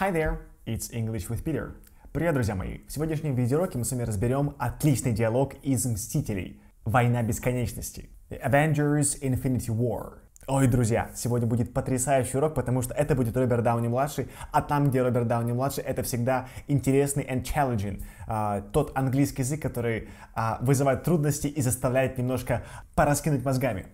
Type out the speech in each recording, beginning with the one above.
Hi there, it's English with Peter. Привет, друзья мои! В сегодняшнем видеоуроке мы с вами разберем отличный диалог из «Мстителей» «Война бесконечности» The Avengers Infinity War. Ой, друзья, сегодня будет потрясающий урок, потому что это будет Роберт Дауни-младший, а там, где Роберт Дауни-младший, это всегда интересный and challenging. А, тот английский язык, который а, вызывает трудности и заставляет немножко пораскинуть мозгами.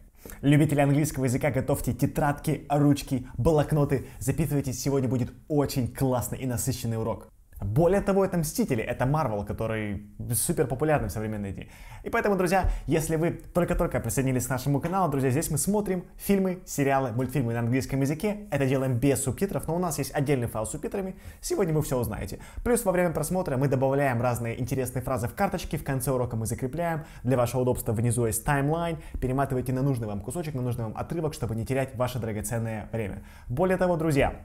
Любители английского языка, готовьте тетрадки, ручки, блокноты. Записывайтесь, сегодня будет очень классный и насыщенный урок. Более того, это Мстители, это Марвел, который супер популярный в современные дни. И поэтому, друзья, если вы только-только присоединились к нашему каналу, друзья, здесь мы смотрим фильмы, сериалы, мультфильмы на английском языке. Это делаем без субтитров, но у нас есть отдельный файл с субтитрами. Сегодня вы все узнаете. Плюс во время просмотра мы добавляем разные интересные фразы в карточки, в конце урока мы закрепляем. Для вашего удобства внизу есть таймлайн. Перематывайте на нужный вам кусочек, на нужный вам отрывок, чтобы не терять ваше драгоценное время. Более того, друзья,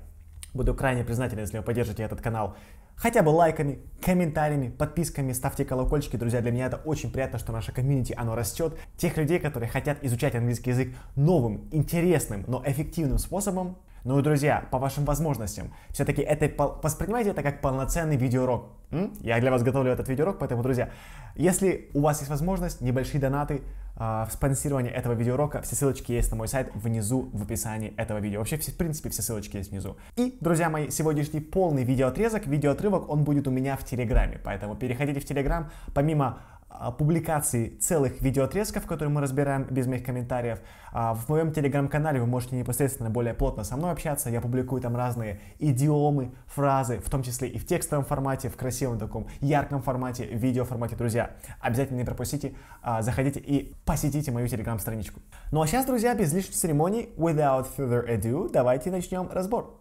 буду крайне признателен, если вы поддержите этот канал хотя бы лайками, комментариями, подписками, ставьте колокольчики, друзья, для меня это очень приятно, что наша комьюнити, оно растет. Тех людей, которые хотят изучать английский язык новым, интересным, но эффективным способом, ну и, друзья, по вашим возможностям, все-таки это воспринимайте это как полноценный видеоурок. М? Я для вас готовлю этот видеоурок, поэтому, друзья, если у вас есть возможность, небольшие донаты, а, в спонсировании этого видеоурока. Все ссылочки есть на мой сайт внизу в описании этого видео. Вообще, все в принципе, все ссылочки есть внизу. И, друзья мои, сегодняшний полный видеоотрезок, видеоотрывок, он будет у меня в Телеграме. Поэтому переходите в Телеграм. Помимо а, публикации целых видеоотрезков, которые мы разбираем без моих комментариев. А, в моем телеграм-канале вы можете непосредственно более плотно со мной общаться. Я публикую там разные идиомы, фразы, в том числе и в текстовом формате, в красивом таком ярком формате, в видеоформате, друзья. Обязательно не пропустите, а, заходите и посетите мою телеграм-страничку. Ну а сейчас, друзья, без лишних церемоний, without further ado, давайте начнем разбор.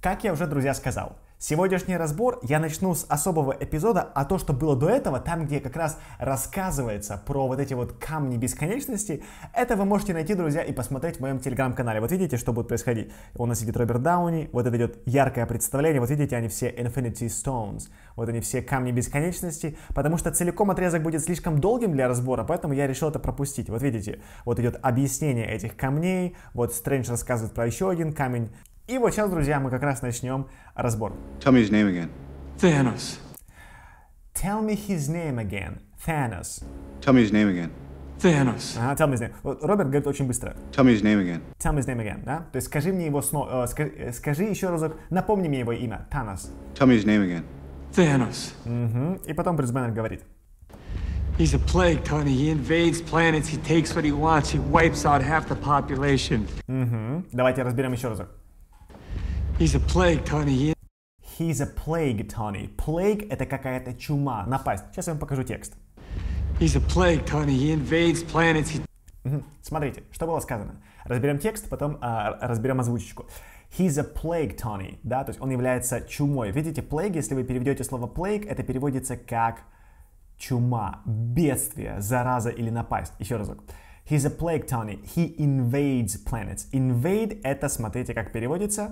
Как я уже, друзья, сказал, Сегодняшний разбор я начну с особого эпизода, а то, что было до этого, там, где как раз рассказывается про вот эти вот камни бесконечности, это вы можете найти, друзья, и посмотреть в моем телеграм-канале. Вот видите, что будет происходить? У нас идет Роберт Дауни, вот это идет яркое представление, вот видите, они все Infinity Stones, вот они все камни бесконечности, потому что целиком отрезок будет слишком долгим для разбора, поэтому я решил это пропустить. Вот видите, вот идет объяснение этих камней, вот Стрэндж рассказывает про еще один камень, и вот сейчас, друзья, мы как раз начнем разбор. Tell me his name again. Thanos. Tell me his name again. Thanos. Tell me his name again. Thanos. Ага, tell me his name. Вот Роберт говорит очень быстро. Tell me his name again. Tell me his name again, да? То есть скажи мне его снова, э, скажи, скажи еще разок, напомни мне его имя. Thanos. Tell me his name again. Thanos. Угу. И потом Брюс Бэннер говорит. He's a plague, Tony. He invades planets, he takes what he wants, he wipes out half the population. Угу. Давайте разберем еще разок. He's a plague, Tony. He's a plague, Tony. Plague – это какая-то чума, напасть. Сейчас я вам покажу текст. He's a plague, Tony. He invades planets. He... Смотрите, что было сказано. Разберем текст, потом а, разберем озвучечку. He's a plague, Tony. Да, то есть он является чумой. Видите, plague, если вы переведете слово plague, это переводится как чума, бедствие, зараза или напасть. Еще разок. He's a plague, Tony. He invades planets. Invade – это, смотрите, как переводится,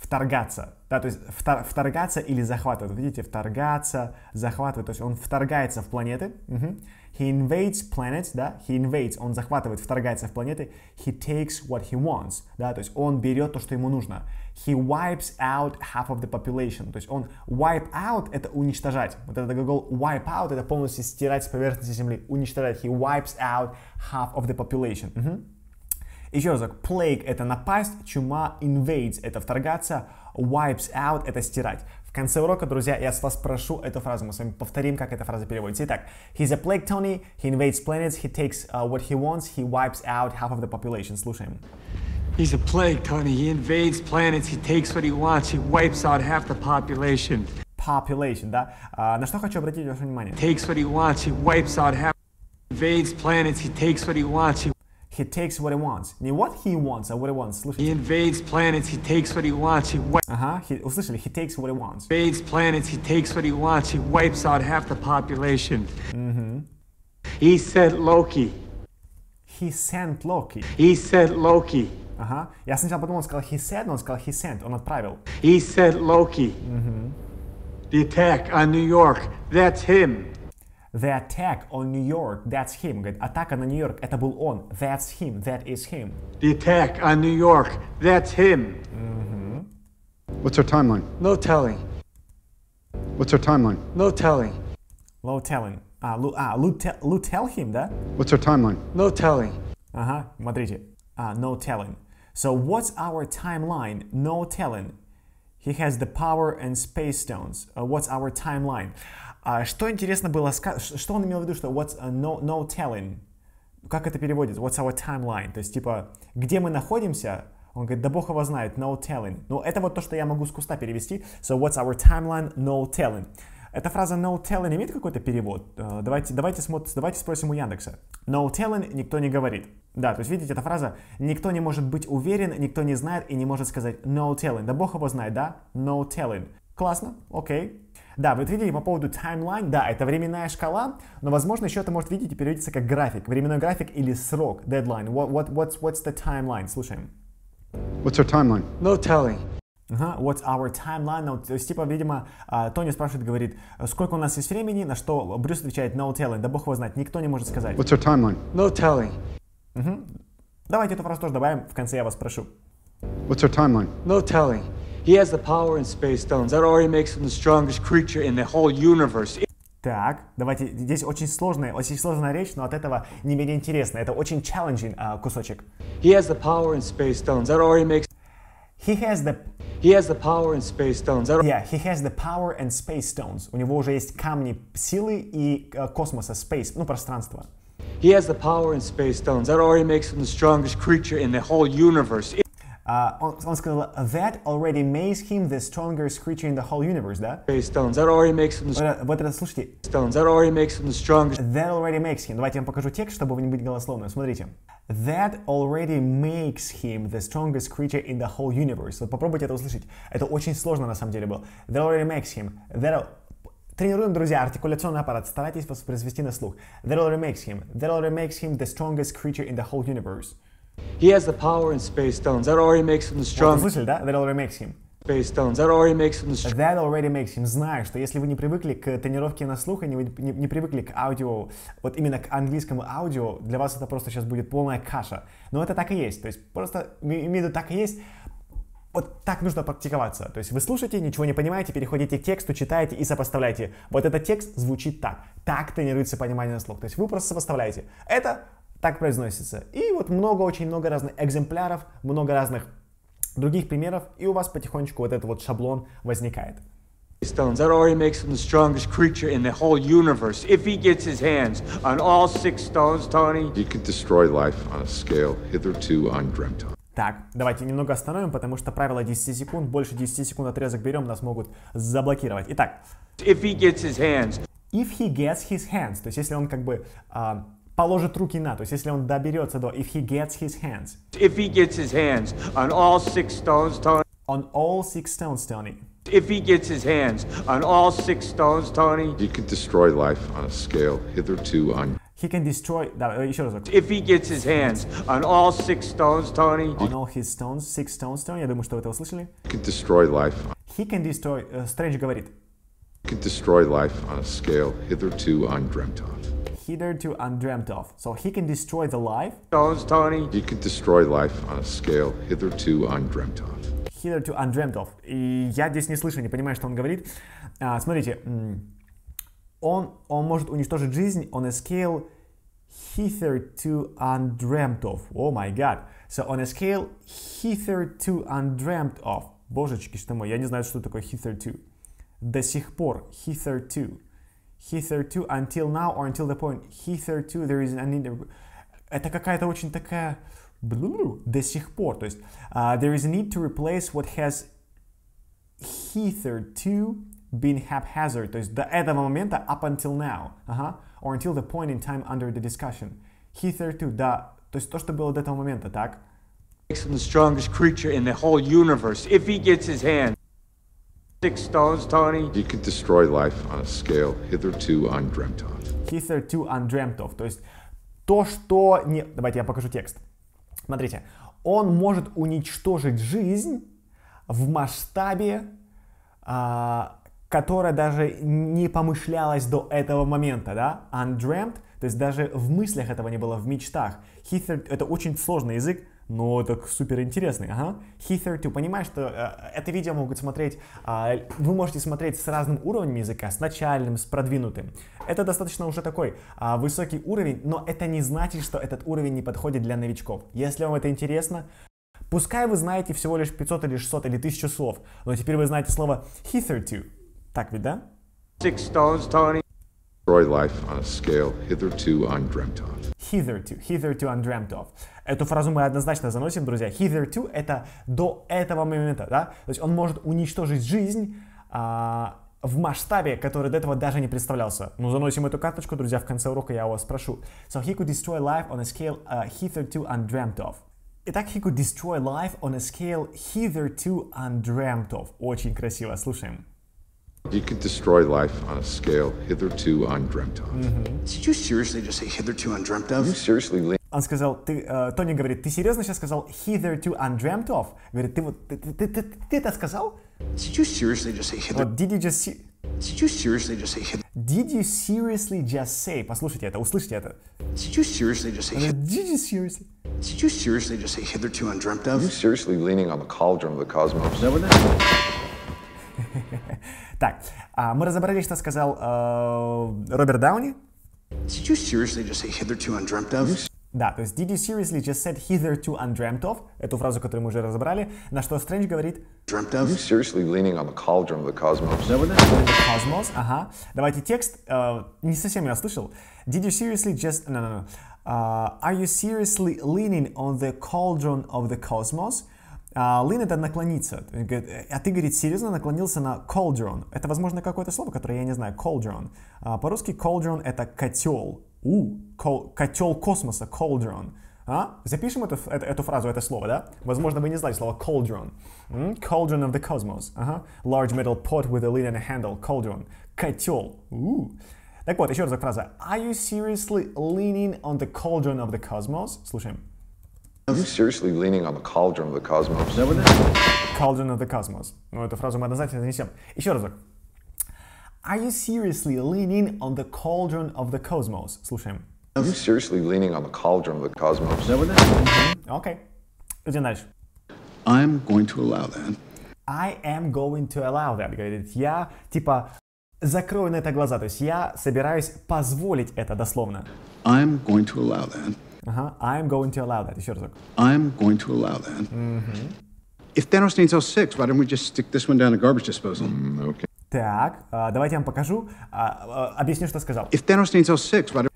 вторгаться, да, то есть втор, вторгаться или захватывать. Видите, вторгаться, захватывать, то есть он вторгается в планеты. Угу. He invades planets, да, he invades, он захватывает, вторгается в планеты. He takes what he wants, да, то есть он берет то, что ему нужно. He wipes out half of the population, то есть он wipe out это уничтожать. Вот этот глагол wipe out это полностью стирать с поверхности Земли, уничтожать. He wipes out half of the population. Угу. Еще разок. Plague – это напасть, чума invades – это вторгаться, wipes out – это стирать. В конце урока, друзья, я с вас прошу эту фразу. Мы с вами повторим, как эта фраза переводится. Итак, he's a plague Tony, he invades planets, he takes uh, what he wants, he wipes out half of the population. Слушаем. He's a plague Tony, he invades planets, he takes what he wants, he wipes out half the population. Population, да? Uh, на что хочу обратить ваше внимание? Takes what he wants, he wipes out half. Invades planets, he takes what he wants, he He takes what he wants. Не what he wants, а what he wants. Слышите? He invades planets, he takes what he wants, he wipes... Ага, he, услышали? He takes what he wants. Invades planets, he takes what he wants, he wipes out half the population. Mm-hmm. He sent Loki. He sent Loki. He sent Loki. Ага. Я сначала подумал, он сказал he said, но он сказал he sent, он отправил. He sent Loki. Mm-hmm. The attack on New York, that's him. The attack on New York, that's him. Говорит, атака на Нью-Йорк, это был он. That's him, that is him. The attack on New York, that's him. Mm-hmm. What's our timeline? No telling. What's our timeline? No telling. No telling. А, Лу, а, Лу, Лу tell him, да? What's our timeline? No telling. Ага, uh-huh, смотрите. А, no telling. So what's our timeline? No telling. He has the power and space stones. Uh, what's our timeline? А что интересно было сказано, что он имел в виду, что what's no, no telling? Как это переводится? What's our timeline? То есть, типа, где мы находимся, он говорит, да бог его знает, no telling. Ну, это вот то, что я могу с куста перевести. So, what's our timeline? No telling. Эта фраза no telling имеет какой-то перевод? Э, давайте, давайте, смотри, давайте спросим у Яндекса. No telling никто не говорит. Да, то есть, видите, эта фраза «никто не может быть уверен, никто не знает и не может сказать no telling». Да бог его знает, да? No telling. Классно, окей, да, вы это видели по поводу timeline? да, это временная шкала, но, возможно, еще это может, видеть и переводиться как график, временной график или срок, deadline. What, what, what's, what's the timeline? Слушаем. What's our timeline? No telling. Ага, uh -huh. what's our timeline? No, ну, то есть, типа, видимо, а, Тони спрашивает, говорит, сколько у нас есть времени, на что Брюс отвечает, no telling, да бог его знает, никто не может сказать. What's our timeline? No telling. Угу. Uh -huh. Давайте эту фразу тоже добавим, в конце я вас прошу. What's our timeline? No telling. He has the power in space stones. That already makes him the strongest creature in the whole universe. Так, давайте, здесь очень сложная, очень сложная речь, но от этого не менее интересно. Это очень challenging uh, кусочек. He has the power in space stones. That already makes... He has the... He has the power in space stones. That... Yeah, he has the power and space stones. У него уже есть камни силы и uh, космоса, space, ну, пространство. He has the power in space stones. That already makes him the strongest creature in the whole universe. Uh, on that already makes him the strongest creature in the whole universe, да? Stones. That already makes him the... Вот это, uh, uh, слушайте. Stones. That already makes him the strongest. That already makes him. Давайте я вам покажу текст, чтобы вы не быть голословным. Смотрите. That already makes him the strongest creature in the whole universe. Вот попробуйте это услышать. Это очень сложно на самом деле было. That already makes him. That Тренируем, друзья, артикуляционный аппарат. Старайтесь воспроизвести на слух. That already makes him. That already makes him the strongest creature in the whole universe. He has the power in space stones. That already makes him the strong. Вот, слышали, да? That already makes him. Space stones. That already makes him the strong. That already makes him. Знаю, что если вы не привыкли к тренировке на слух и не, не, не привыкли к аудио, вот именно к английскому аудио, для вас это просто сейчас будет полная каша. Но это так и есть. То есть просто, имею в виду, так и есть. Вот так нужно практиковаться. То есть вы слушаете, ничего не понимаете, переходите к тексту, читаете и сопоставляете. Вот этот текст звучит так. Так тренируется понимание на слух. То есть вы просто сопоставляете. Это так произносится. И вот много, очень много разных экземпляров, много разных других примеров, и у вас потихонечку вот этот вот шаблон возникает. Stones. That already makes him the strongest creature in the whole universe. If he gets his hands on all six stones, Tony, he could destroy life on a scale hitherto undreamt of. Так, давайте немного остановим, потому что правило 10 секунд, больше 10 секунд отрезок берем, нас могут заблокировать. Итак. If he gets his hands. If he gets his hands, то есть если он как бы а, положит руки на, то есть если он доберется до if he gets his hands. If he gets his hands on all six stones, Tony. On all six stones, Tony. If he gets his hands on all six stones, Tony. He could destroy life on a scale hitherto un. He can destroy. Да, еще разок. If he gets his hands on all six stones, Tony. On all his stones, six stones, Tony. Я думаю, что вы это услышали. He can destroy life. He can destroy. Э, Стрэндж uh, говорит. He can destroy life on a scale hitherto undreamt of hitherto undreamt of, so he can destroy the life. Jones, Tony. He can destroy life on a scale hitherto undreamt of. Hitherto undreamt of. И я здесь не слышу, не понимаю, что он говорит. А, смотрите, он, он может уничтожить жизнь on a scale hitherto undreamt of. Oh my god. So on a scale hitherto undreamt of. Божечки, что мой, я не знаю, что такое hitherto. До сих пор, hitherto hitherto, until now or until the point, hitherto there is an... Это какая-то очень такая... До сих пор. То есть, uh, there is a need to replace what has hitherto been haphazard. То есть, до этого момента, up until now. Uh -huh. Or until the point in time under the discussion. Hitherto, да. То есть, то, что было до этого момента, так? Makes him the strongest creature in the whole universe, if he gets his hand. Six stones, Tony. You could destroy life on a scale hitherto undreamt of. Hitherto undreamt of. То есть то, что... Не... Давайте я покажу текст. Смотрите. Он может уничтожить жизнь в масштабе, а, которая даже не помышлялась до этого момента, да? Undreamt, то есть даже в мыслях этого не было, в мечтах. Hither... Это очень сложный язык но ну, так супер интересный. Ага. Hither too. Понимаешь, что э, это видео могут смотреть, э, вы можете смотреть с разным уровнем языка, с начальным, с продвинутым. Это достаточно уже такой э, высокий уровень, но это не значит, что этот уровень не подходит для новичков. Если вам это интересно, пускай вы знаете всего лишь 500 или 600 или 1000 слов, но теперь вы знаете слово hitherto. Так ведь, да? Six stones, Tony. life on a scale hitherto undreamt of hitherto, hitherto undreamt of. Эту фразу мы однозначно заносим, друзья. Hitherto — это до этого момента, да? То есть он может уничтожить жизнь а, в масштабе, который до этого даже не представлялся. Ну, заносим эту карточку, друзья, в конце урока я у вас спрошу. So he could destroy life on a scale uh, hitherto undreamt of. Итак, he could destroy life on a scale hitherto undreamt of. Очень красиво, слушаем. You could destroy life on a scale hitherto undreamt of. Mm-hmm. Did you seriously just say hitherto undreamt of? You seriously Он сказал, ты, э, Тони говорит, ты серьезно сейчас сказал hitherto undreamt of? Говорит, ты вот, ты, ты, ты, ты, ты это сказал? Did you seriously just say hitherto? did you just see... Did you seriously just say hitherto? Did you seriously just say? Послушайте это, Услышьте это. Did you seriously just say hitherto? Did you seriously? Did you seriously just say hitherto undreamt of? Are you seriously leaning on the cauldron of the cosmos? Is that what that Так, мы разобрались, что сказал э, Роберт Дауни. Did you seriously just say hitherto undreamt of? Да, то есть did you seriously just said hitherto undreamt of, эту фразу, которую мы уже разобрали, на что Стрэндж говорит Dreamt of? Are you seriously leaning on the cauldron of the cosmos? Is that what that is? Cosmos, ага. Давайте текст, э, не совсем я слышал. Did you seriously just... No, no, no. Uh, are you seriously leaning on the cauldron of the cosmos? А lean это наклониться. «Э, а ты, говорит, серьезно наклонился на cauldron. Это, возможно, какое-то слово, которое я не знаю. Cauldron. А по-русски cauldron это котел. У, кол, котел космоса, cauldron. А? Запишем эту, эту, эту фразу, это слово, да? Возможно, вы не знали слово cauldron. М? Cauldron of the cosmos. Ага. Large metal pot with a lid and a handle. Cauldron. Котел. У. Так вот, еще раз фраза. Are you seriously leaning on the cauldron of the cosmos? Слушаем. Are you seriously leaning on the cauldron of the cosmos? Cauldron of the cosmos. Ну, эту фразу мы однозначно занесем. Еще разок. Are you seriously leaning on the cauldron of the cosmos? Слушаем. Are you seriously leaning on the cauldron of the cosmos? Окей. Mm-hmm. Okay. Идем дальше. I'm going to allow that. I am going to allow that. Говорит, я типа закрою на это глаза. То есть я собираюсь позволить это дословно. I'm going to allow that. Ага, I'm going to allow that. Еще разок. I'm going to allow that. If Thanos needs all six, why don't we just stick this one down a garbage disposal? okay. Так, давайте я вам покажу. Объясню, что сказал. If Thanos needs all six, why don't...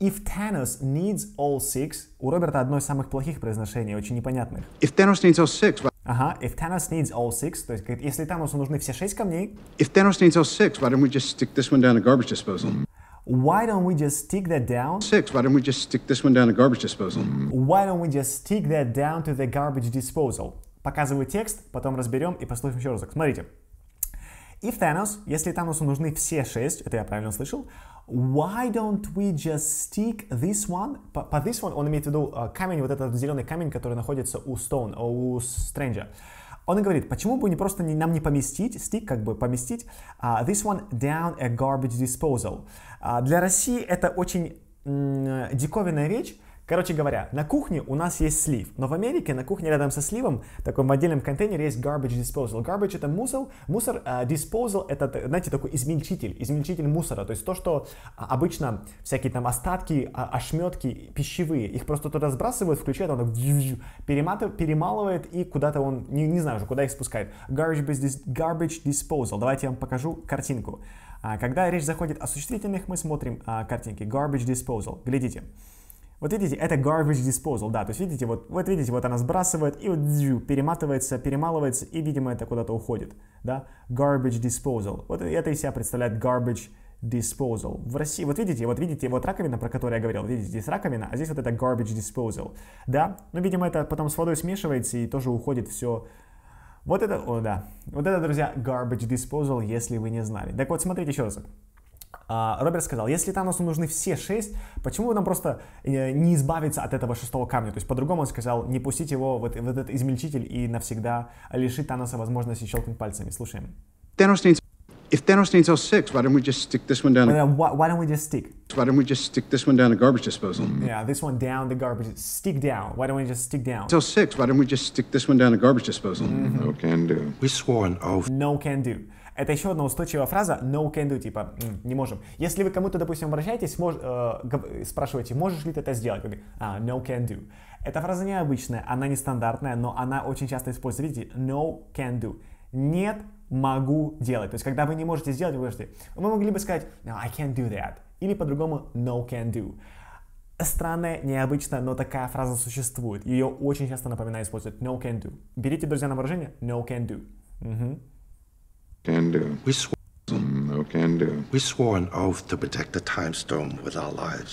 If Thanos needs all six. У Роберта одно из самых плохих произношений, очень непонятных. If Thanos needs all six. Why... Ага, if Thanos needs all six, то есть, если Таносу нужны все шесть камней. If Thanos needs all six, why don't we just stick this one down the garbage disposal? Why don't we just stick that down? Six, why don't we just stick this one down to garbage disposal? Why don't we just stick that down to the garbage disposal? Показываю текст, потом разберем и послушаем еще разок. Смотрите. If Thanos, если Таносу нужны все шесть, это я правильно слышал, why don't we just stick this one? По, this one он имеет в виду камень, вот этот зеленый камень, который находится у Stone, у Stranger. Он и говорит, почему бы не просто не, нам не поместить, стик как бы поместить, uh, this one down a garbage disposal. Uh, для России это очень диковинная вещь, Короче говоря, на кухне у нас есть слив, но в Америке на кухне рядом со сливом, в таком отдельном контейнере есть garbage disposal. Garbage это мусор, мусор, uh, disposal это, знаете, такой измельчитель, измельчитель мусора, то есть то, что а, обычно всякие там остатки, а, ошметки пищевые, их просто туда сбрасывают, включают, он перематывает, перемалывает и куда-то он, не, не знаю уже, куда их спускает. Garbage, garbage disposal. Давайте я вам покажу картинку. А, когда речь заходит о существительных, мы смотрим картинки. Garbage disposal. Глядите. Вот видите, это garbage disposal, да, то есть видите, вот, вот видите, вот она сбрасывает и вот дзю, перематывается, перемалывается и, видимо, это куда-то уходит, да, garbage disposal. Вот это из себя представляет garbage disposal. В России, вот видите, вот видите, вот раковина, про которую я говорил, видите, здесь раковина, а здесь вот это garbage disposal, да, ну, видимо, это потом с водой смешивается и тоже уходит все вот это, о, да, вот это, друзья, garbage disposal, если вы не знали. Так вот, смотрите еще раз. А, Роберт сказал, если Таносу нужны все шесть, почему бы нам просто не избавиться от этого шестого камня? То есть по-другому он сказал, не пустить его вот, в этот измельчитель и навсегда лишить Таноса возможности щелкнуть пальцами. Слушаем. Thanos needs... If Thanos needs all six, why don't we just stick this one down? Why, why don't we just stick? Why don't we just stick this one down the garbage disposal? Yeah, this one down the garbage. Stick down. Why don't we just stick down? So six. Why don't we just stick this one down the garbage disposal? Mm-hmm. No can do. We swore an oath. No can do. Это еще одна устойчивая фраза no can do, типа не можем. Если вы кому-то, допустим, обращаетесь, мож, э, спрашиваете, можешь ли ты это сделать, вы говорите, а, no can do. Эта фраза необычная, она нестандартная, но она очень часто используется. Видите, no can do. Нет, могу делать. То есть, когда вы не можете сделать, вы можете. мы могли бы сказать no, I can't do that. Или по-другому no can do. Странная, необычная, но такая фраза существует. Ее очень часто напоминаю использовать no can do. Берите, друзья, на выражение no can do. Угу. Can do. We swore. Mm, no can do. We swore an oath to protect the time stone with our lives.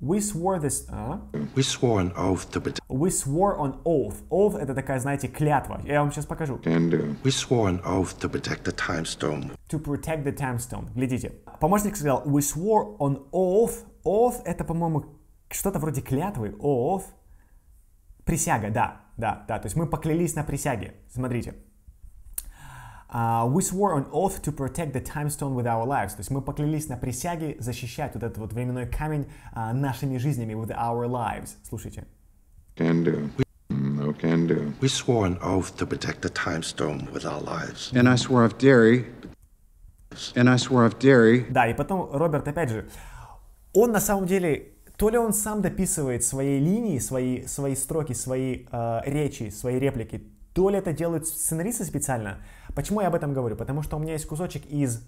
We swore this... А? We swore an oath to protect... We swore on oath. Oath — это такая, знаете, клятва. Я вам сейчас покажу. Can do. We swore an oath to protect the time stone. To protect the time stone. Глядите. Помощник сказал, we swore on oath. Oath — это, по-моему, что-то вроде клятвы. Oath. Присяга, да. Да, да. То есть мы поклялись на присяге. Смотрите. А, we swore on oath to protect the time stone with our lives. То есть мы поклялись на присяге защищать вот этот вот временной камень uh, нашими жизнями with our lives. Слушайте. Can do. Mm, no can do. We swore an oath to protect the time stone with our lives. And I swore of dairy. And I swore of dairy. Да, и потом Роберт опять же, он на самом деле то ли он сам дописывает свои линии, свои, свои строки, свои э, речи, свои реплики, то ли это делают сценаристы специально. Почему я об этом говорю? Потому что у меня есть кусочек из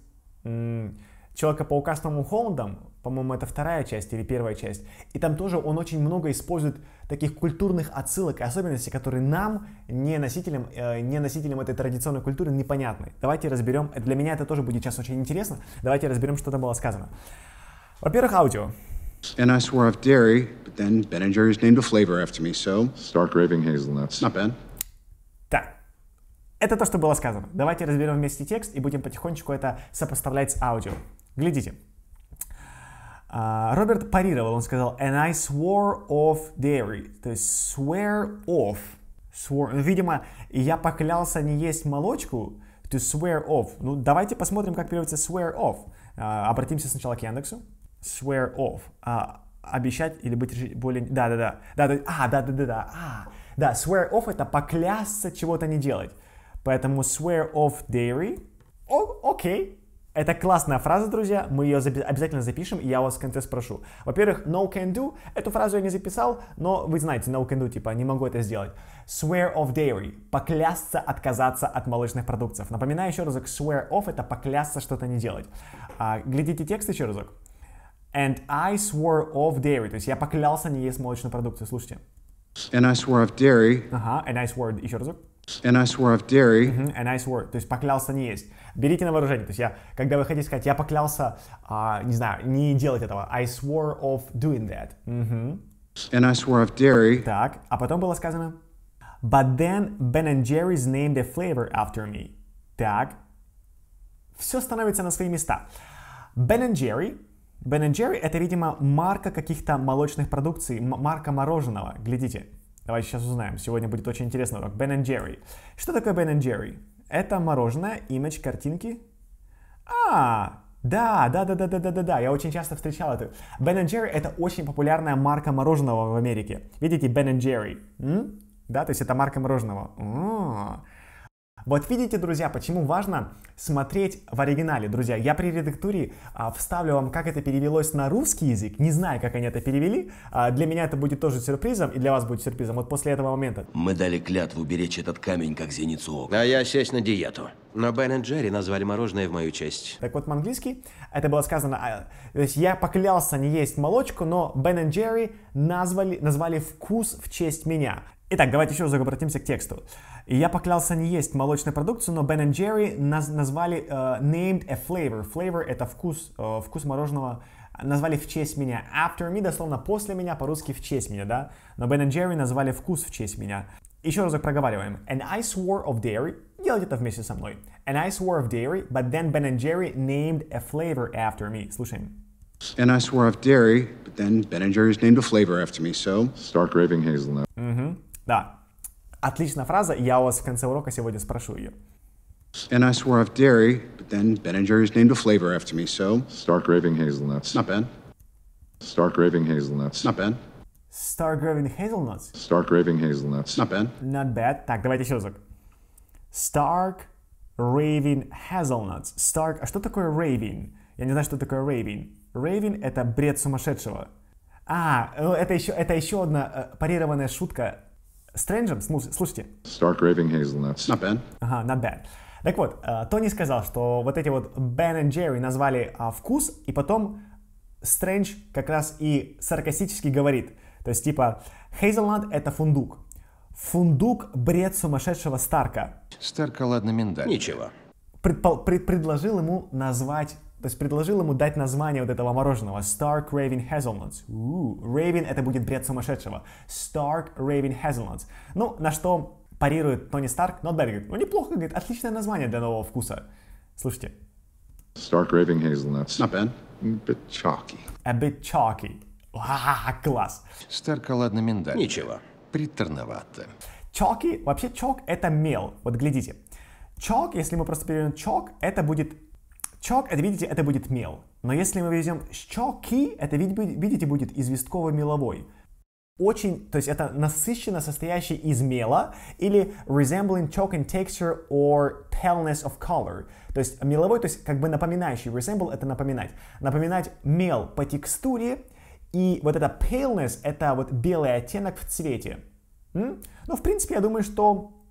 Человека-паука с Томом Холландом, по-моему, это вторая часть или первая часть, и там тоже он очень много использует таких культурных отсылок и особенностей, которые нам, не носителям, э, не носителям этой традиционной культуры, непонятны. Давайте разберем, для меня это тоже будет сейчас очень интересно, давайте разберем, что там было сказано. Во-первых, аудио. And I swore off dairy, but then Ben Jerry's named a flavor after me, so... Stark raving hazelnuts. Not bad. Так, это то, что было сказано. Давайте разберем вместе текст и будем потихонечку это сопоставлять с аудио. Глядите. А, Роберт парировал, он сказал «And I swore off dairy», то есть «swear off». Swore. Ну, видимо, «я поклялся не есть молочку», «to swear off». Ну, давайте посмотрим, как переводится «swear off». А, обратимся сначала к Яндексу. «Swear off». А, обещать или быть более... Да-да-да. Да, да, а, да-да-да-да. А, да, swear off это поклясться чего-то не делать. Поэтому swear off dairy. О, окей. Это классная фраза, друзья, мы ее запи- обязательно запишем, и я вас в конце спрошу. Во-первых, no can do, эту фразу я не записал, но вы знаете, no can do, типа, не могу это сделать. Swear off dairy, поклясться отказаться от молочных продуктов. Напоминаю еще разок, swear off это поклясться что-то не делать. А, глядите текст еще разок. And I swore off dairy, то есть я поклялся не есть молочную продукцию, слушайте. And I swore off dairy. Ага, and I swore, еще разок. And I swore off dairy. Uh -huh, and I swore, то есть поклялся не есть. Берите на вооружение. То есть я, когда вы хотите сказать, я поклялся, а, не знаю, не делать этого. I swore off doing that. Uh -huh. And I swore off dairy. Так, а потом было сказано. But then Ben and Jerry's named a flavor after me. Так, все становится на свои места. Ben and Jerry Ben Jerry это, видимо, марка каких-то молочных продукций, марка мороженого. Глядите, давайте сейчас узнаем. Сегодня будет очень интересный урок. Ben Jerry. Что такое Ben Jerry? Это мороженое, имидж картинки. А, да, да, да, да, да, да, да, да. Я очень часто встречал эту. Ben Jerry это очень популярная марка мороженого в Америке. Видите, Ben Jerry. М? Да, то есть это марка мороженого. о вот видите, друзья, почему важно смотреть в оригинале. Друзья, я при редактуре а, вставлю вам, как это перевелось на русский язык, не знаю, как они это перевели. А, для меня это будет тоже сюрпризом, и для вас будет сюрпризом вот после этого момента. Мы дали клятву беречь этот камень, как зеницу ока. А я сесть на диету. Но Бен и Джерри назвали мороженое в мою честь. Так вот, по-английски это было сказано, а, то есть я поклялся не есть молочку, но Бен и Джерри назвали, назвали вкус в честь меня. Итак, давайте еще раз обратимся к тексту. И я поклялся не есть молочную продукцию, но Ben Jerry наз назвали uh, named a flavor. Flavor это вкус, uh, вкус мороженого назвали в честь меня. After me, дословно после меня, по-русски в честь меня, да? Но Ben Jerry назвали вкус в честь меня. Еще разок проговариваем. And I swore of dairy. Делайте это вместе со мной. And I swore of dairy, but then Ben and Jerry named a flavor after me. Слушаем. And I swore of dairy, but then Ben and Jerry's named a flavor after me, so... Stark raving hazelnut. Mm-hmm. Да, Отличная фраза, я у вас в конце урока сегодня спрошу ее. And I swore off dairy, but then Ben and Jerry's named a flavor after me, so... Stark Raving Hazelnuts. Not Ben. Stark Raving Hazelnuts. Not Ben. Stark Raving Hazelnuts. Stark Raving Hazelnuts. Not Ben. Not bad. Так, давайте еще разок. Stark Raving Hazelnuts. Stark... А что такое Raving? Я не знаю, что такое Raving. Raving — это бред сумасшедшего. А, это еще, это еще одна парированная шутка Стрэнджем, слушайте. Stark Raving Hazelnuts. Not bad. Ага, not bad. Так вот, э, Тони сказал, что вот эти вот Бен и Джерри назвали а, вкус, и потом Стрэндж как раз и саркастически говорит. То есть, типа, Hazelnut — это фундук. Фундук — бред сумасшедшего Старка. Старка, ладно, миндаль. Ничего. Предпол- пред- предложил ему назвать то есть предложил ему дать название вот этого мороженого Stark Raven Hazelnuts. Ooh, Raven это будет бред сумасшедшего. Stark Raven Hazelnuts. Ну, на что парирует Тони Старк, но ну, Берри говорит, ну неплохо, говорит, отличное название для нового вкуса. Слушайте. Stark Raven Hazelnuts. Not bad. A bit chalky. A bit chalky. А, класс. ладно, миндаль. Ничего. Приторновато. Чоки, вообще чок это мел. Вот глядите. Чок, если мы просто переведем чок, это будет Чок, это, видите, это будет мел. Но если мы возьмем chalky, это, видите, будет известково-меловой. Очень, то есть это насыщенно состоящий из мела или resembling chalk in texture or paleness of color. То есть меловой, то есть как бы напоминающий. Resemble – это напоминать. Напоминать мел по текстуре и вот это paleness – это вот белый оттенок в цвете. М? Ну, в принципе, я думаю, что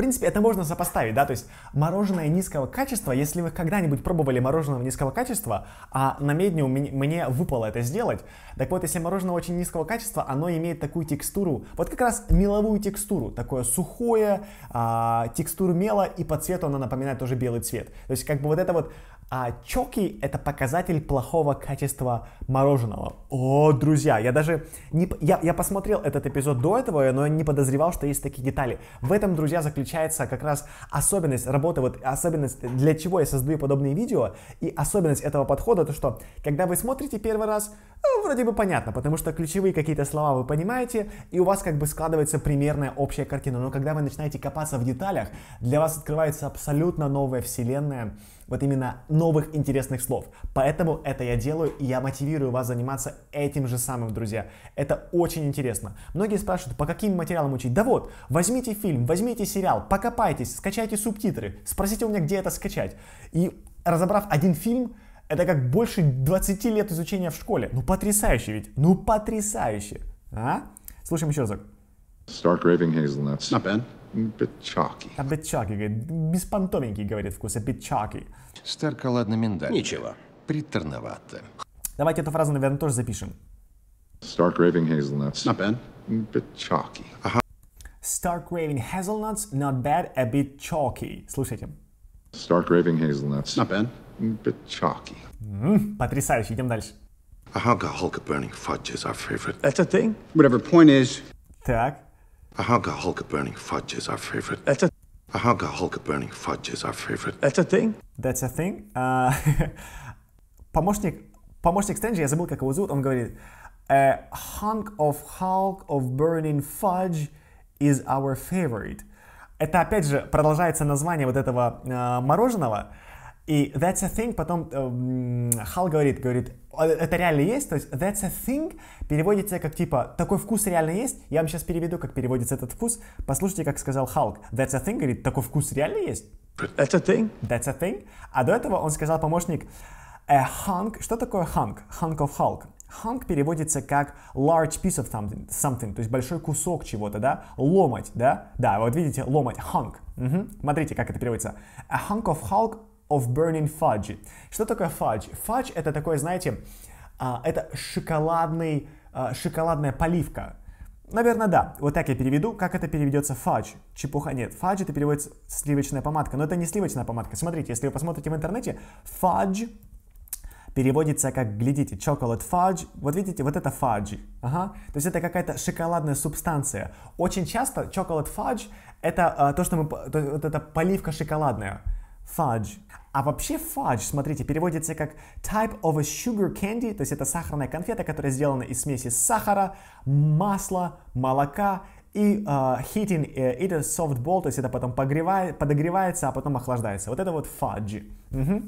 принципе, это можно сопоставить, да, то есть мороженое низкого качества, если вы когда-нибудь пробовали мороженое низкого качества, а на медню мне выпало это сделать, так вот, если мороженое очень низкого качества, оно имеет такую текстуру, вот как раз меловую текстуру, такое сухое, а, текстуру мела, и по цвету оно напоминает тоже белый цвет. То есть, как бы вот это вот а чоки – это показатель плохого качества мороженого. О, друзья, я даже не... Я, я посмотрел этот эпизод до этого, но не подозревал, что есть такие детали. В этом, друзья, заключается как раз особенность работы, вот особенность, для чего я создаю подобные видео, и особенность этого подхода, то что, когда вы смотрите первый раз, ну, вроде бы понятно, потому что ключевые какие-то слова вы понимаете, и у вас как бы складывается примерная общая картина. Но когда вы начинаете копаться в деталях, для вас открывается абсолютно новая вселенная, вот именно новых интересных слов. Поэтому это я делаю, и я мотивирую вас заниматься этим же самым, друзья. Это очень интересно. Многие спрашивают, по каким материалам учить? Да вот, возьмите фильм, возьмите сериал, покопайтесь, скачайте субтитры, спросите у меня, где это скачать. И разобрав один фильм, это как больше 20 лет изучения в школе. Ну потрясающе ведь, ну потрясающе. А? Слушаем еще разок. Stark raving hazelnuts. Not bad. A Битчаки. А битчаки, говорит, без понтовенький, говорит, вкусы, битчаки. Стерка, ладно, миндаль. Ничего. Приторновато. Давайте эту фразу, наверное, тоже запишем. Stark raving hazelnuts. Not bad. A Bit chalky. Ага. Stark raving hazelnuts, not bad, a bit chalky. Слушайте. Stark raving hazelnuts. Not bad. A Bit chalky. Mm, потрясающе, идем дальше. Alcoholic burning fudge is our favorite. That's a thing? Whatever, point is... Так, a hunk of Hulk of burning fudge is our favorite. That's a a hunk of Hulk of burning fudge is our favorite. That's a thing. That's a thing. Uh, помощник, помощник Стэнджи, я забыл, как его зовут, он говорит, a uh, hunk of hulk of burning fudge is our favorite. Это опять же продолжается название вот этого э, мороженого. И that's a thing, потом э, Хал говорит, говорит, это реально есть, то есть that's a thing переводится как типа такой вкус реально есть. Я вам сейчас переведу, как переводится этот вкус. Послушайте, как сказал Халк. That's a thing, говорит, такой вкус реально есть. That's a thing. That's a thing. А до этого он сказал помощник a э, hunk. Что такое hunk? Hunk of Hulk. Hunk переводится как large piece of something, something то есть большой кусок чего-то, да? Ломать, да? Да, вот видите, ломать, hunk. Угу. Смотрите, как это переводится. A «Э, hunk of Hulk of Burning Fudge. Что такое фадж? Фадж это такой, знаете, а, это шоколадный, а, шоколадная поливка. Наверное, да. Вот так я переведу. Как это переведется фадж? Чепуха нет. Фадж это переводится сливочная помадка. Но это не сливочная помадка. Смотрите, если вы посмотрите в интернете, фадж переводится как, глядите, chocolate fudge. Вот видите, вот это фадж. Ага. То есть это какая-то шоколадная субстанция. Очень часто chocolate fudge это а, то, что мы... То, вот это поливка шоколадная. Фадж. А вообще фадж, смотрите, переводится как type of a sugar candy, то есть это сахарная конфета, которая сделана из смеси сахара, масла, молока и uh, heating э, it a soft ball, то есть это потом погревает, подогревается, а потом охлаждается. Вот это вот фадж. Угу.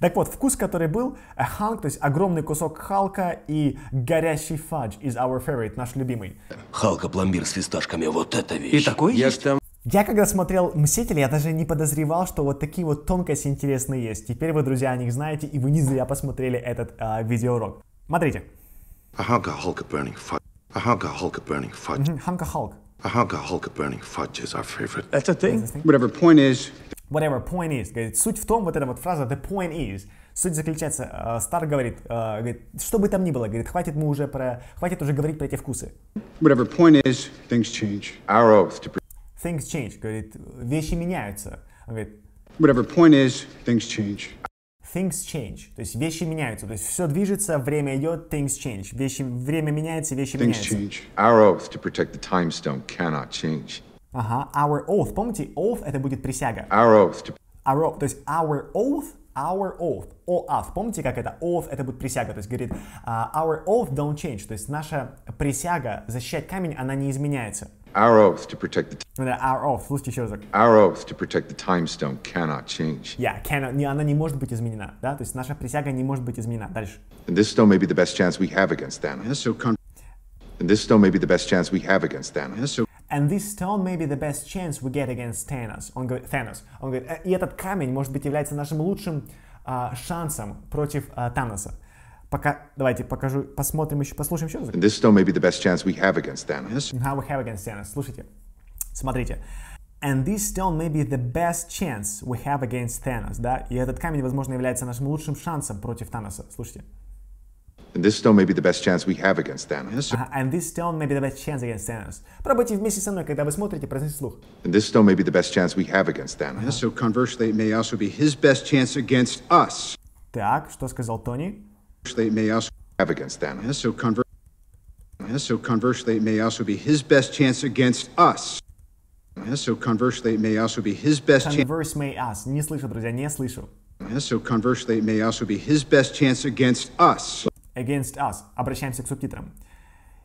Так вот, вкус, который был, a э, hunk, то есть огромный кусок халка и горящий фадж is our favorite, наш любимый. Халка пломбир с фисташками, вот это вещь. И такой Я есть? там я когда смотрел «Мстители», я даже не подозревал, что вот такие вот тонкости интересные есть. Теперь вы, друзья, о них знаете, и вы не зря посмотрели этот э, а, видеоурок. Смотрите. Ахага Халка Burning Fudge. Ахага Халка Burning Fudge. Ханка Халк. Ахага Халка Burning Fudge is our favorite. That's a thing. Whatever point is. Whatever point is. Говорит, суть в том, вот эта вот фраза the point is. Суть заключается, э, Стар говорит, э, говорит, что бы там ни было, говорит, хватит мы уже про, хватит уже говорить про эти вкусы. Whatever point is, things change. Our oath to Things change. Говорит, вещи меняются. Он говорит, Whatever point is, things change. Things change. То есть вещи меняются. То есть все движется, время идет, things change. Вещи, время меняется, вещи things меняются. Things change. Our oath to protect the time stone cannot change. Ага, our oath. Помните, oath это будет присяга. Our oath. To... Our, то есть our oath, our oath. Oath. Помните, как это? Oath это будет присяга. То есть говорит, uh, our oath don't change. То есть наша присяга защищать камень, она не изменяется. Our oath to protect the. Смотри, our oath, слушайте еще разок. Our oath to protect the time stone cannot change. Yeah, cannot, не, она не может быть изменена, да? То есть наша присяга не может быть изменена. Дальше. And this stone may be the best chance we have against Thanos. Yeah, so con- And this stone may be the best chance we have against Thanos. Yeah, so And this stone may be the best chance we get against Thanos. Он говорит, Thanos. Он говорит, «Э, и этот камень, может быть, является нашим лучшим uh, шансом против uh, Таноса. Пока, давайте покажу, посмотрим еще, послушаем еще раз. This still may be the best chance we have against Thanos. How we have against Thanos. Слушайте, смотрите. And this stone may be the best chance we have against Thanos, да? И этот камень, возможно, является нашим лучшим шансом против Таноса. Слушайте. And this stone may be the best chance we have against Thanos. Ага, and this stone may be the best chance against Thanos. Пробуйте вместе со мной, когда вы смотрите, произносите слух. And this stone may be the best chance we have against Thanos. Ага. So conversely, it may also be his best chance against us. Так, что сказал Тони? They may also have against Thanos. Yeah, so conversely, yeah, so conversely, it may also be his best chance against us. Yeah, so conversely, it may also be his best chance. Converse may us. Не слышу, друзья, не слышу. Yeah, so conversely, it may also be his best chance against us. Against us. Обращаемся к субтитрам.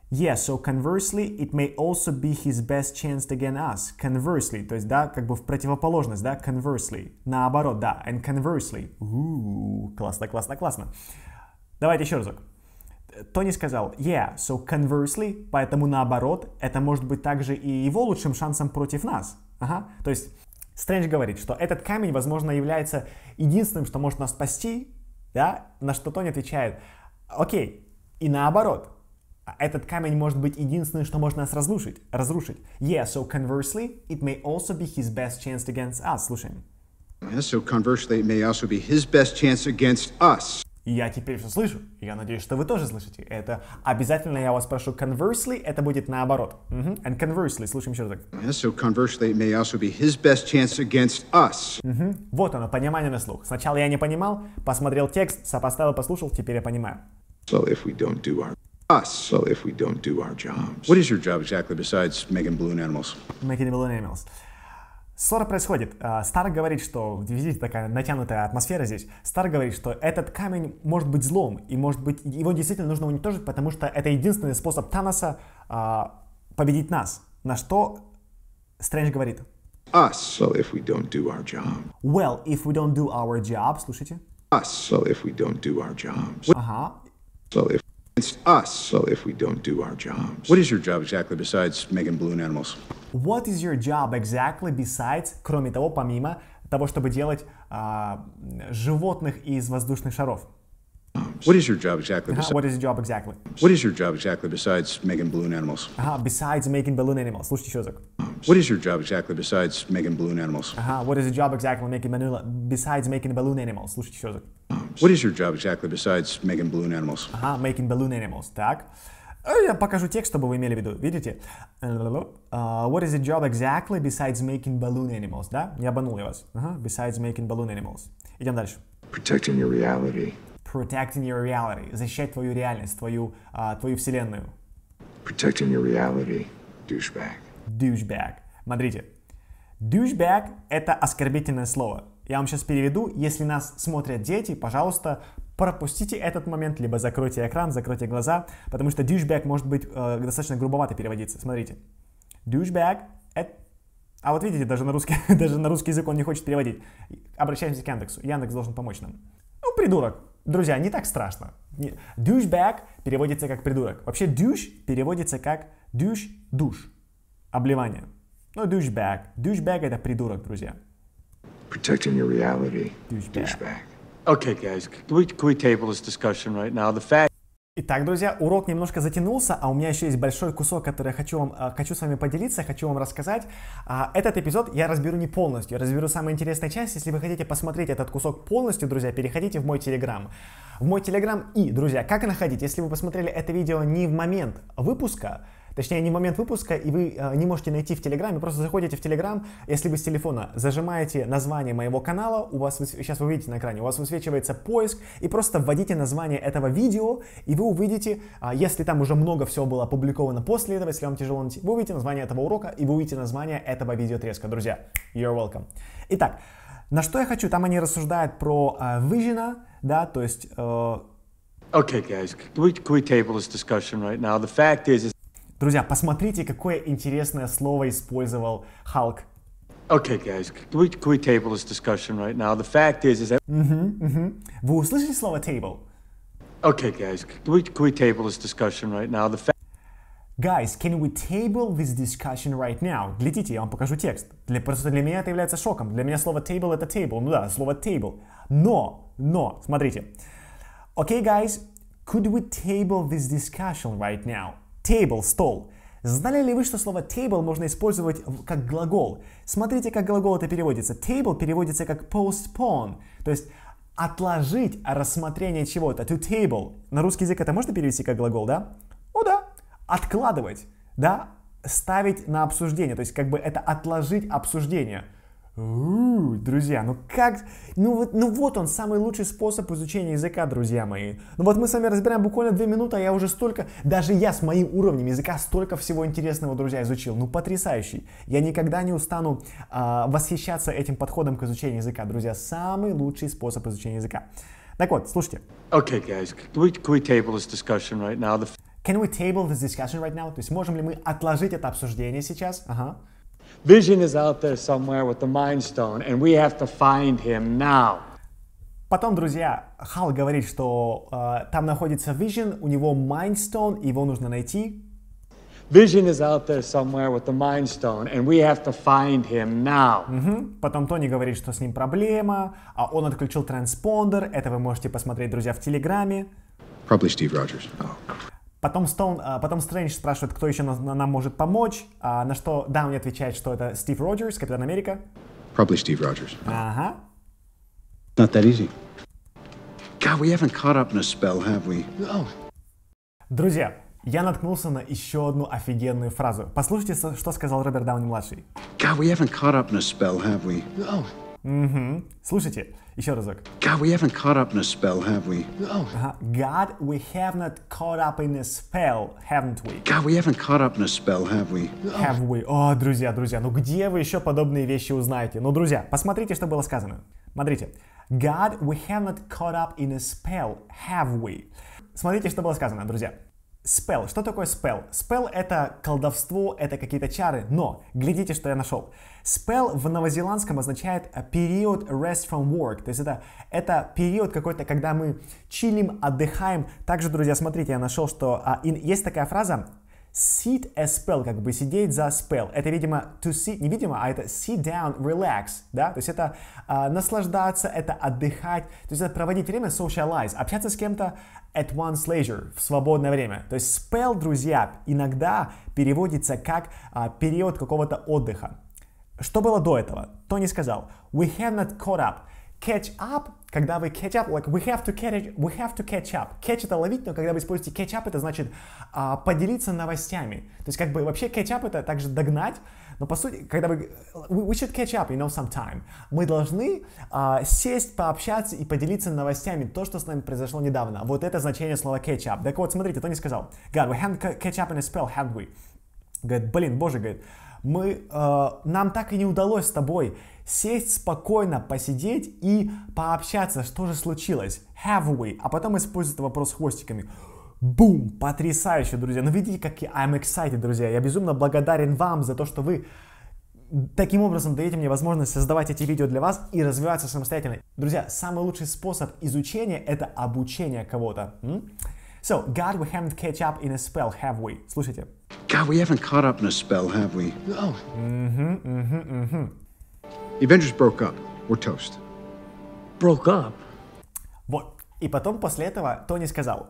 Yeah. so conversely, it may also be his best chance against us. Conversely, то есть, да, как бы в противоположность, да, conversely. Наоборот, да, and conversely. Ууу, классно, классно, классно. Давайте еще разок. Тони сказал «yeah», so conversely, поэтому наоборот, это может быть также и его лучшим шансом против нас. Ага. То есть Стрэндж говорит, что этот камень, возможно, является единственным, что может нас спасти, да, на что Тони отвечает «окей», и наоборот, этот камень может быть единственным, что может нас разрушить. разрушить. Yeah, so conversely, it may also be his best chance against us. Слушаем. Yeah, so conversely, it may also be his best chance against us. Я теперь все слышу. Я надеюсь, что вы тоже слышите. Это обязательно я вас прошу conversely, это будет наоборот. Угу. Mm -hmm. And conversely, слушаем еще раз так. Yeah, so conversely may also be his best chance against us. Угу. Mm -hmm. Вот оно, понимание на слух. Сначала я не понимал, посмотрел текст, сопоставил, послушал, теперь я понимаю. So if we don't do our us. Well, if we don't do our jobs. What is your job exactly besides making balloon animals? Making balloon animals. Ссора происходит. А, Стар говорит, что, видите, такая натянутая атмосфера здесь. Стар говорит, что этот камень может быть злом, и может быть его действительно нужно уничтожить, потому что это единственный способ Таноса а, победить нас. На что Стрэндж говорит. Us, а, so if we don't do our job. Well, if we don't do our job, слушайте. Us, so if we don't do our jobs. Ага. So if it's us, so if we don't do our jobs. What is your job exactly besides making balloon animals? What is your job exactly besides, кроме того, помимо того, чтобы делать а, животных из воздушных шаров? What is your job exactly? Uh-huh. What is your job exactly? What is your job exactly besides making balloon animals? Uh-huh. Besides making balloon animals. Слушайте еще разок. What is your job exactly besides making balloon animals? Uh-huh. What is your job exactly making manula besides making balloon animals? Слушайте еще разок. What is your job exactly besides making balloon animals? Uh-huh. Making balloon animals. Так. Я покажу текст, чтобы вы имели в виду. Видите? Uh, what is the job exactly besides making balloon animals? Да? Не обманул я вас. Uh -huh. Besides making balloon animals. Идем дальше. Protecting your reality. Protecting your reality. Защищать твою реальность, твою, uh, твою вселенную. Protecting your reality. Douchebag. Douchebag. Смотрите. Douchebag – это оскорбительное слово. Я вам сейчас переведу. Если нас смотрят дети, пожалуйста, пропустите этот момент, либо закройте экран, закройте глаза, потому что douchebag может быть э, достаточно грубовато переводиться. Смотрите douchebag – это а вот видите, даже на русский, даже на русский язык он не хочет переводить. Обращаемся к Яндексу. Яндекс должен помочь нам. Ну, придурок. Друзья, не так страшно. Douchebag переводится как придурок. Вообще, douche переводится как douche, душ. Обливание. Ну, douchebag. Douchebag это придурок, друзья. Protecting your reality. Douchebag. douchebag. Okay, guys, can we, can we table this discussion right now? The fact... Итак, друзья, урок немножко затянулся, а у меня еще есть большой кусок, который я хочу, вам, э, хочу с вами поделиться, хочу вам рассказать. А, этот эпизод я разберу не полностью, я разберу самую интересную часть. Если вы хотите посмотреть этот кусок полностью, друзья, переходите в мой телеграм. В мой телеграм и, друзья, как находить, если вы посмотрели это видео не в момент выпуска, Точнее, не момент выпуска, и вы э, не можете найти в Телеграме. Просто заходите в Телеграм, если вы с телефона зажимаете название моего канала, у вас, сейчас вы видите на экране, у вас высвечивается поиск, и просто вводите название этого видео, и вы увидите, э, если там уже много всего было опубликовано после этого, если вам тяжело найти, вы увидите название этого урока, и вы увидите название этого видеотрезка. Друзья, you're welcome. Итак, на что я хочу? Там они рассуждают про э, Vision, да, то есть... Э... Okay, guys, can we, can we table this discussion right now? The fact is, is... Друзья, посмотрите, какое интересное слово использовал Халк. Okay, guys, can we, can we table this discussion right now? The fact is, is that... Mm-hmm, mm-hmm. Вы услышали слово table? Okay, guys, can we, can we table this discussion right now? The fact... Guys, can we table this discussion right now? Глядите, я вам покажу текст. Для, просто для меня это является шоком. Для меня слово table это table. Ну да, слово table. Но, но, смотрите. Okay, guys, could we table this discussion right now? Table – стол. Знали ли вы, что слово table можно использовать как глагол? Смотрите, как глагол это переводится. Table переводится как postpone, то есть отложить рассмотрение чего-то. To table. На русский язык это можно перевести как глагол, да? Ну да. Откладывать, да? Ставить на обсуждение, то есть как бы это отложить обсуждение – друзья, ну как... Ну вот, ну вот он, самый лучший способ изучения языка, друзья мои. Ну вот мы с вами разбираем буквально две минуты, а я уже столько... Даже я с моим уровнем языка столько всего интересного, друзья, изучил. Ну потрясающий. Я никогда не устану э, восхищаться этим подходом к изучению языка, друзья. Самый лучший способ изучения языка. Так вот, слушайте. Okay, guys, can we, can we table this discussion right now? The... Can we table this discussion right now? То есть можем ли мы отложить это обсуждение сейчас? Ага. Uh-huh. Vision is out there somewhere with the Mind Stone, and we have to find him now. Потом, друзья, Хал говорит, что э, там находится Vision, у него Mind Stone, его нужно найти. Vision is out there somewhere with the Mind Stone, and we have to find him now. Угу. Потом Тони говорит, что с ним проблема, а он отключил транспондер. Это вы можете посмотреть, друзья, в Телеграме. Probably Steve Rogers. Oh. Потом, Стоун, а, потом Стрэндж спрашивает, кто еще нам, может помочь, а на что Дауни отвечает, что это Стив Роджерс, Капитан Америка. Probably Steve Rogers. Ага. Not that easy. God, we haven't caught up in a spell, have we? No. Друзья, я наткнулся на еще одну офигенную фразу. Послушайте, что сказал Роберт Дауни-младший. God, we haven't caught up in a spell, have we? No. Угу. Слушайте, еще разок. God, we haven't caught up in a spell, have we? No. God, we have not caught up in a spell, haven't we? God, we haven't caught up in a spell, have we? No. Have we? О, друзья, друзья, ну где вы еще подобные вещи узнаете? Ну, друзья, посмотрите, что было сказано. Смотрите. God, we have not caught up in a spell, have we? Смотрите, что было сказано, друзья. Spell Что такое spell? Spell это колдовство, это какие-то чары, но глядите, что я нашел. Spell в новозеландском означает период rest from work, то есть это, это период какой-то, когда мы чилим, отдыхаем. Также, друзья, смотрите, я нашел, что а, in, есть такая фраза sit a spell, как бы сидеть за spell. Это, видимо, to sit, не видимо, а это sit down, relax, да, то есть это э, наслаждаться, это отдыхать, то есть это проводить время, socialize, общаться с кем-то, at one's leisure, в свободное время. То есть spell, друзья, иногда переводится как а, период какого-то отдыха. Что было до этого? Тони сказал, we have not caught up. Catch up, когда вы catch up, like we have to catch, we have to catch up. Catch это ловить, но когда вы используете catch up, это значит а, поделиться новостями. То есть как бы вообще catch up это также догнать, но по сути, когда мы... Э, we should catch up, you know, sometime. Мы должны а, сесть, пообщаться и поделиться новостями, то, что с нами произошло недавно. Вот это значение слова catch up. Так вот, смотрите, кто не сказал, God, we hadn't catch up in a spell, hadn't we? Говорит, блин, боже, говорит, мы, э, нам так и не удалось с тобой сесть спокойно, посидеть и пообщаться, что же случилось, have we, а потом использует вопрос хвостиками, Бум! Потрясающе, друзья! Ну видите, как я I'm excited, друзья! Я безумно благодарен вам за то, что вы таким образом даете мне возможность создавать эти видео для вас и развиваться самостоятельно. Друзья, самый лучший способ изучения – это обучение кого-то. So, God, we haven't catch up in a spell, have we? Слушайте. God, we haven't caught up in a spell, have we? No. Mm-hmm, mm-hmm, mm-hmm. Avengers broke up. We're toast. Broke up? Вот. И потом после этого Тони сказал,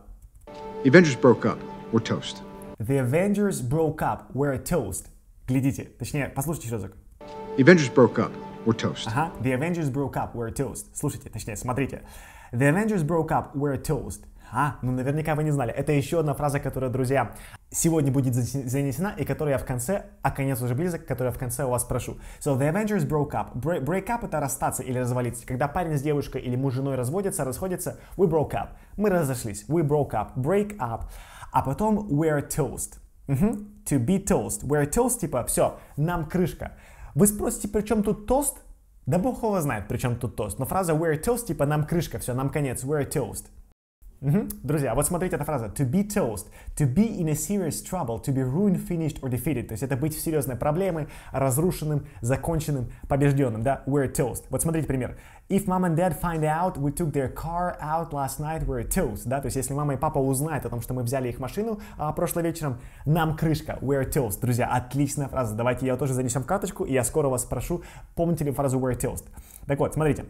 Avengers broke up. We're toast. The Avengers broke up. We're toast. Глядите, точнее, послушайте разок. Avengers broke up. We're toast. Ага. The Avengers broke up. We're toast. Слушайте, точнее, смотрите. The Avengers broke up. We're toast. А, ну наверняка вы не знали. Это еще одна фраза, которая, друзья, сегодня будет занесена и которая в конце, а конец уже близок, которую я в конце у вас спрошу. So the Avengers broke up. Break, break up это расстаться или развалиться. Когда парень с девушкой или муж с женой разводятся, расходятся, we broke up. Мы разошлись. We broke up. Break up. А потом we're toast. Угу. To be toast. We're toast, типа, все, нам крышка. Вы спросите, при чем тут тост? Да бог его знает, при чем тут тост. Но фраза we're toast, типа, нам крышка, все, нам конец. We're toast. Угу. Друзья, вот смотрите эта фраза. To be toast, to be in a serious trouble, to be ruined, finished or defeated. То есть это быть в серьезной проблеме, разрушенным, законченным, побежденным. Да? We're toast. Вот смотрите пример. If mom and dad find out we took their car out last night, we're toast. Да? То есть если мама и папа узнают о том, что мы взяли их машину а, прошлым вечером, нам крышка. We're toast. Друзья, отличная фраза. Давайте ее тоже занесем в карточку, и я скоро вас спрошу, помните ли фразу we're toast. Так вот, смотрите.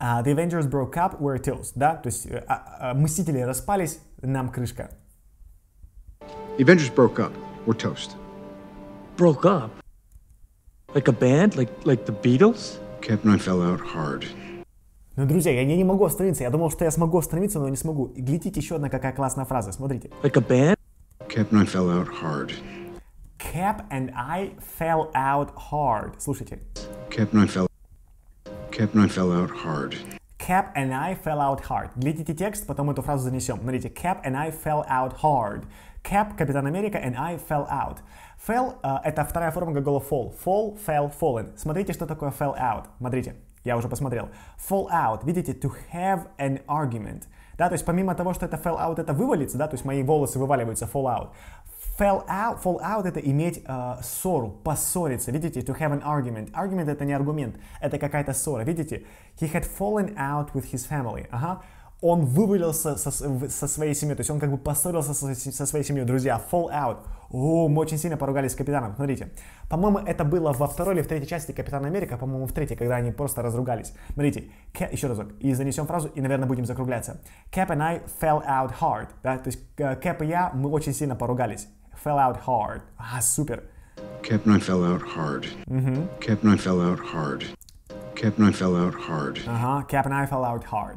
Uh, the Avengers broke up, we're toast, да? То есть uh, uh, Мстители распались, нам крышка. The Avengers broke up, we're toast. Broke up? Like a band? Like, like the Beatles? Captain, I fell out hard. Ну, друзья, я, я не могу остановиться. Я думал, что я смогу остановиться, но не смогу. Глядите, еще одна какая классная фраза. Смотрите. Like a band? Cap and I fell out hard. Cap and I fell out hard. Слушайте. Cap and I fell Cap and I fell out hard. Cap and I fell out hard. Глядите текст, потом эту фразу занесем. Смотрите, Cap and I fell out hard. Cap, Капитан Америка, and I fell out. Fell uh, это вторая форма глагола fall. Fall, fell, fallen. Смотрите, что такое fell out. Смотрите, я уже посмотрел. Fall out, видите, to have an argument. Да, то есть помимо того, что это fell out, это вывалится, да, то есть мои волосы вываливаются, fall out. Fell out, fall out это иметь э, ссору, поссориться. Видите, to have an argument. Argument это не аргумент, это какая-то ссора. Видите, he had fallen out with his family. Ага. Он вывалился со, со своей семьей, то есть он как бы поссорился со, со своей семьей. Друзья, fall out. О, мы очень сильно поругались с Капитаном. Смотрите, по-моему, это было во второй или в третьей части Капитана Америка, по-моему, в третьей, когда они просто разругались. Смотрите, еще разок, и занесем фразу, и, наверное, будем закругляться. Cap and I fell out hard, да, то есть Cap э, и я, мы очень сильно поругались. Fell out hard. А, ah, супер. Captain, I fell out hard. Угу. Captain, I fell out hard. Captain, I fell out hard. Ага, Captain, I fell out hard.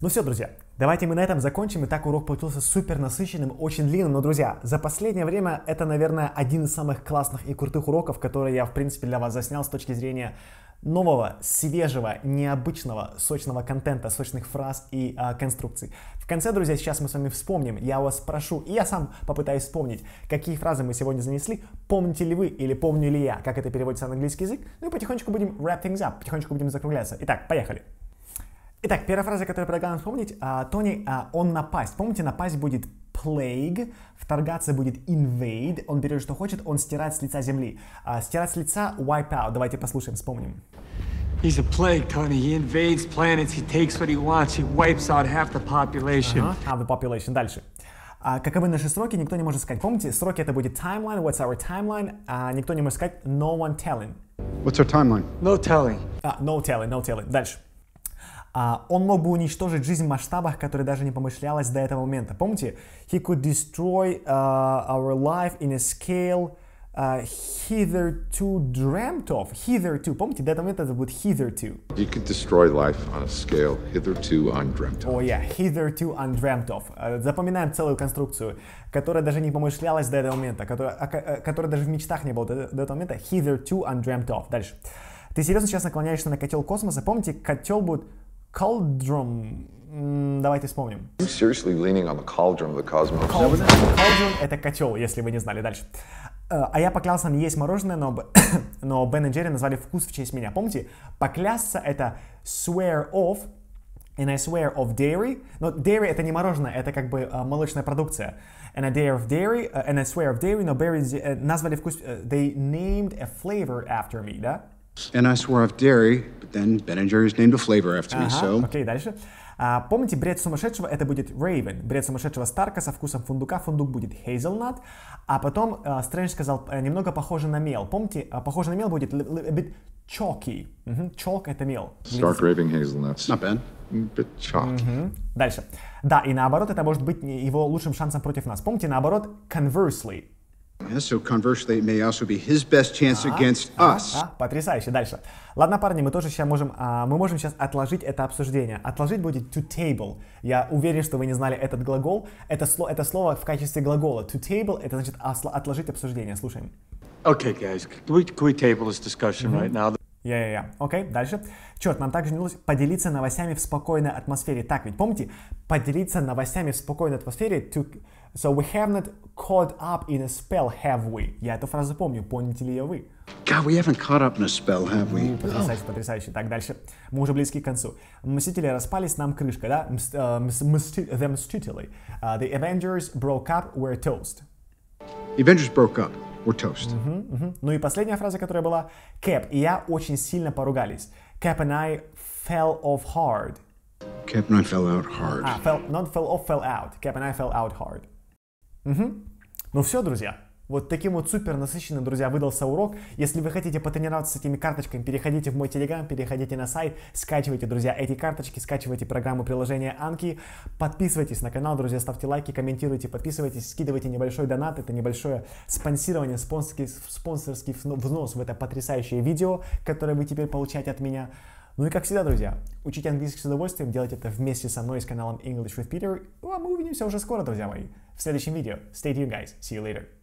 Ну все, друзья, Давайте мы на этом закончим. И так урок получился супер насыщенным, очень длинным. Но, друзья, за последнее время это, наверное, один из самых классных и крутых уроков, которые я, в принципе, для вас заснял с точки зрения нового, свежего, необычного, сочного контента, сочных фраз и э, конструкций. В конце, друзья, сейчас мы с вами вспомним, я вас спрошу, и я сам попытаюсь вспомнить, какие фразы мы сегодня занесли, помните ли вы или помню ли я, как это переводится на английский язык, ну и потихонечку будем wrap things up, потихонечку будем закругляться. Итак, поехали! Итак, первая фраза, которую предлагаю вспомнить, а, Тони, а, он напасть. Помните, напасть будет plague, вторгаться будет invade, он берет что хочет, он стирает с лица земли. А, стирать с лица wipe out. Давайте послушаем, вспомним. He's a plague, Tony. He invades planets, he takes what he wants, he wipes out half the population. Uh -huh. Half the population. Дальше. А, каковы наши сроки, никто не может сказать. Помните, сроки это будет timeline, what's our timeline, а, никто не может сказать no one telling. What's our timeline? No telling. А, no telling, no telling. Дальше. А, он мог бы уничтожить жизнь в масштабах, которые даже не помышлялось до этого момента. Помните? He could destroy uh, our life in a scale uh, hitherto dreamt of. Hitherto. Помните, до этого момента это будет hitherto. He could destroy life on a scale hitherto undreamt of. О, oh, yeah. Hitherto undreamt of. Э, запоминаем целую конструкцию, которая даже не помышлялась до этого момента, которая, э, которая даже в мечтах не была до этого момента. Hitherto undreamt of. Дальше. Ты серьезно сейчас наклоняешься на котел космоса? Помните, котел будет Cauldron. Давайте вспомним. Seriously leaning on the cauldron of the Cauldron, это котел, если вы не знали дальше. Э, а я поклялся не есть мороженое, но, но Бен и Джерри назвали вкус в честь меня. Помните, поклясться это swear off, and I swear of dairy. Но dairy это не мороженое, это как бы э, молочная продукция. And I dare of dairy, э, and I swear of dairy, но Берри назвали вкус, they named a flavor after me, да? And I swore off dairy, but then Ben and Jerry's named a flavor after me, so... Окей, дальше. А, помните, бред сумасшедшего это будет Raven, бред сумасшедшего Старка со вкусом фундука, фундук будет Hazelnut, а потом а, Стрэндж сказал э, немного похоже на мел. Помните, э, похоже на мел будет a bit chalky. Угу. Chalk это мел. Stark Raving Hazelnut. Not bad. Bit chalky. Угу. Дальше. Да, и наоборот, это может быть его лучшим шансом против нас. Помните, наоборот, conversely. А, а, потрясающе. Дальше. Ладно, парни, мы тоже сейчас можем, а, мы можем сейчас отложить это обсуждение. Отложить будет to table. Я уверен, что вы не знали этот глагол. Это, сло, это слово в качестве глагола. To table это значит отложить обсуждение. Слушаем. Okay, guys, can we, can we table this discussion mm-hmm. right now? Я-я-я. Окей, дальше. Черт, нам также нужно поделиться новостями в спокойной атмосфере. Так ведь, помните, поделиться новостями в спокойной атмосфере. To... So we have not caught up in a spell, have we? Я эту фразу помню, помните ли ее вы? God, we haven't caught up in a spell, have we? Ну, потрясающе, потрясающе. Так, дальше. Мы уже близки к концу. Мстители распались, нам крышка, да? Мст, uh, мсти, the Мстители. Uh, the Avengers broke up, we're toast. Avengers broke up or toast. Uh-huh, uh-huh. Ну и последняя фраза, которая была Кэп и я очень сильно поругались. Cap and I fell off hard. Cap and I fell out hard. А, fell, not fell off, fell out. Cap and I fell out hard. Угу. Ну все, друзья. Вот таким вот супер насыщенным, друзья, выдался урок. Если вы хотите потренироваться с этими карточками, переходите в мой телеграм, переходите на сайт, скачивайте, друзья, эти карточки, скачивайте программу приложения Анки, подписывайтесь на канал, друзья, ставьте лайки, комментируйте, подписывайтесь, скидывайте небольшой донат, это небольшое спонсирование, спонсорский, спонсорский взнос в это потрясающее видео, которое вы теперь получаете от меня. Ну и как всегда, друзья, учите английский с удовольствием, делайте это вместе со мной с каналом English with Peter. Ну а мы увидимся уже скоро, друзья мои, в следующем видео. Stay tuned, guys. See you later.